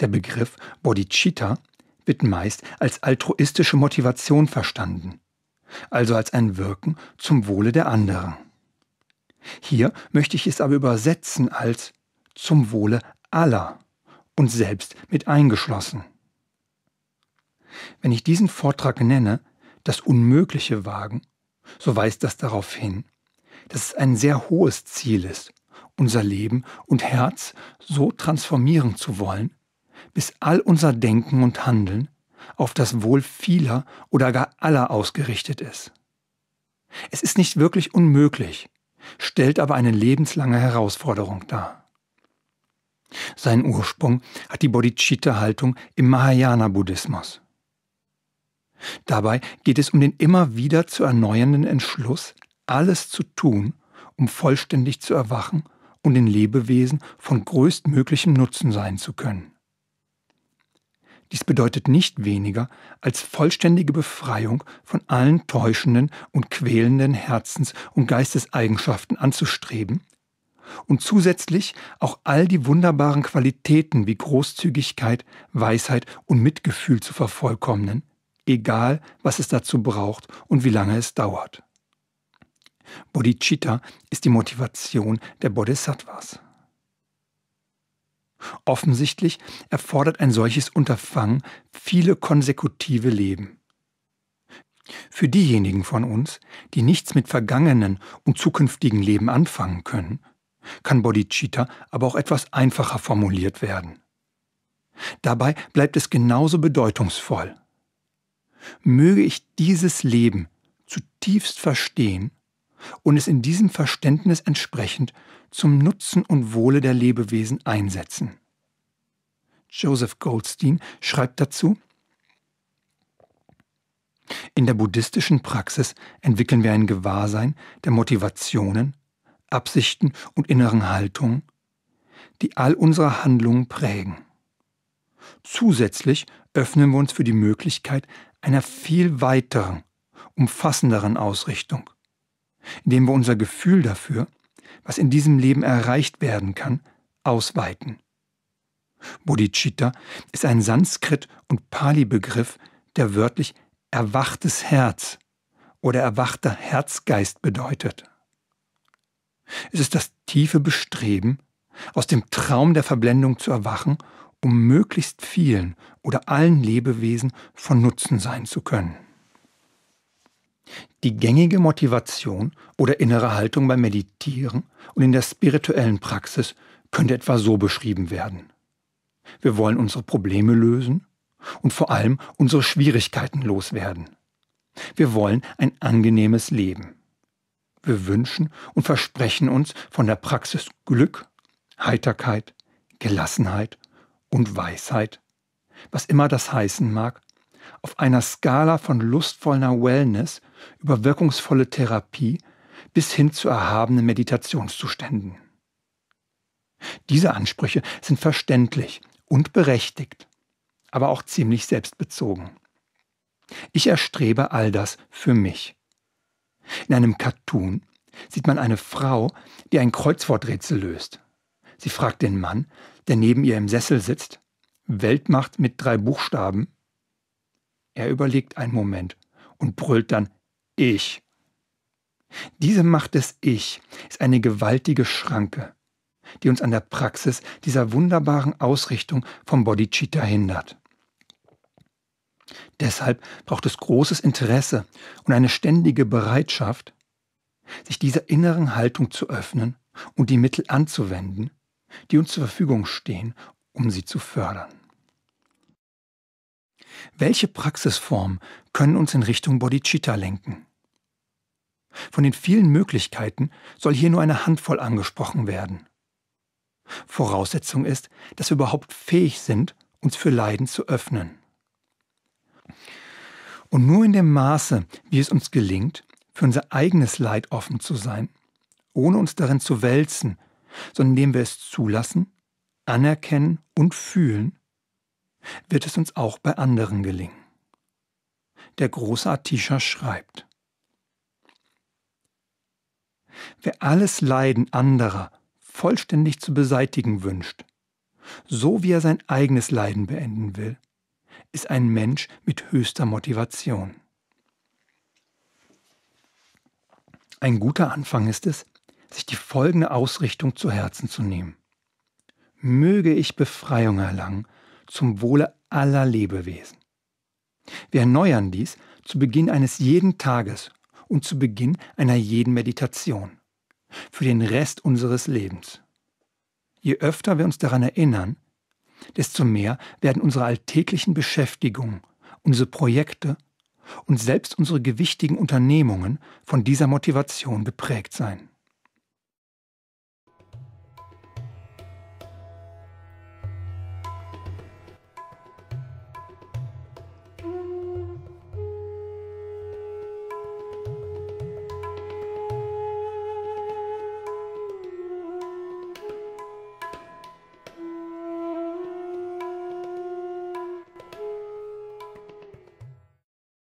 Der Begriff Bodhicitta wird meist als altruistische Motivation verstanden, also als ein Wirken zum Wohle der anderen. Hier möchte ich es aber übersetzen als zum Wohle aller und selbst mit eingeschlossen. Wenn ich diesen Vortrag nenne, das Unmögliche wagen, so weist das darauf hin, dass es ein sehr hohes Ziel ist, unser Leben und Herz so transformieren zu wollen, bis all unser Denken und Handeln auf das Wohl vieler oder gar aller ausgerichtet ist. Es ist nicht wirklich unmöglich, stellt aber eine lebenslange Herausforderung dar. Seinen Ursprung hat die Bodhicitta-Haltung im Mahayana-Buddhismus. Dabei geht es um den immer wieder zu erneuernden Entschluss, alles zu tun, um vollständig zu erwachen und den Lebewesen von größtmöglichem Nutzen sein zu können. Dies bedeutet nicht weniger als vollständige Befreiung von allen täuschenden und quälenden Herzens- und Geisteseigenschaften anzustreben und zusätzlich auch all die wunderbaren Qualitäten wie Großzügigkeit, Weisheit und Mitgefühl zu vervollkommnen, egal was es dazu braucht und wie lange es dauert. Bodhicitta ist die Motivation der Bodhisattvas. Offensichtlich erfordert ein solches Unterfangen viele konsekutive Leben. Für diejenigen von uns, die nichts mit vergangenen und zukünftigen Leben anfangen können, kann Bodhicitta aber auch etwas einfacher formuliert werden. Dabei bleibt es genauso bedeutungsvoll. Möge ich dieses Leben zutiefst verstehen und es in diesem Verständnis entsprechend zum Nutzen und Wohle der Lebewesen einsetzen. Joseph Goldstein schreibt dazu, in der buddhistischen Praxis entwickeln wir ein Gewahrsein der Motivationen, Absichten und inneren Haltungen, die all unsere Handlungen prägen. Zusätzlich öffnen wir uns für die Möglichkeit einer viel weiteren, umfassenderen Ausrichtung, indem wir unser Gefühl dafür, was in diesem Leben erreicht werden kann, ausweiten. Bodhicitta ist ein Sanskrit- und Pali-Begriff, der wörtlich erwachtes Herz oder erwachter Herzgeist bedeutet. Es ist das tiefe Bestreben, aus dem Traum der Verblendung zu erwachen, um möglichst vielen oder allen Lebewesen von Nutzen sein zu können. Die gängige Motivation oder innere Haltung beim Meditieren und in der spirituellen Praxis könnte etwa so beschrieben werden. Wir wollen unsere Probleme lösen und vor allem unsere Schwierigkeiten loswerden. Wir wollen ein angenehmes Leben. Wir wünschen und versprechen uns von der Praxis Glück, Heiterkeit, Gelassenheit und Weisheit, was immer das heißen mag, auf einer Skala von lustvoller Wellness über wirkungsvolle Therapie bis hin zu erhabenen Meditationszuständen. Diese Ansprüche sind verständlich und berechtigt, aber auch ziemlich selbstbezogen. Ich erstrebe all das für mich. In einem Cartoon sieht man eine Frau, die ein Kreuzworträtsel löst. Sie fragt den Mann, der neben ihr im Sessel sitzt, Weltmacht mit drei Buchstaben. Er überlegt einen Moment und brüllt dann ich. Diese Macht des Ich ist eine gewaltige Schranke, die uns an der Praxis dieser wunderbaren Ausrichtung vom Bodhicitta hindert. Deshalb braucht es großes Interesse und eine ständige Bereitschaft, sich dieser inneren Haltung zu öffnen und die Mittel anzuwenden, die uns zur Verfügung stehen, um sie zu fördern. Welche Praxisformen können uns in Richtung Bodhicitta lenken? Von den vielen Möglichkeiten soll hier nur eine Handvoll angesprochen werden. Voraussetzung ist, dass wir überhaupt fähig sind, uns für Leiden zu öffnen. Und nur in dem Maße, wie es uns gelingt, für unser eigenes Leid offen zu sein, ohne uns darin zu wälzen, sondern indem wir es zulassen, anerkennen und fühlen, wird es uns auch bei anderen gelingen. Der große Atisha schreibt, Wer alles Leiden anderer vollständig zu beseitigen wünscht, so wie er sein eigenes Leiden beenden will, ist ein Mensch mit höchster Motivation. Ein guter Anfang ist es, sich die folgende Ausrichtung zu Herzen zu nehmen. Möge ich Befreiung erlangen zum Wohle aller Lebewesen. Wir erneuern dies zu Beginn eines jeden Tages und zu Beginn einer jeden Meditation, für den Rest unseres Lebens. Je öfter wir uns daran erinnern, desto mehr werden unsere alltäglichen Beschäftigungen, unsere Projekte und selbst unsere gewichtigen Unternehmungen von dieser Motivation geprägt sein. Hum.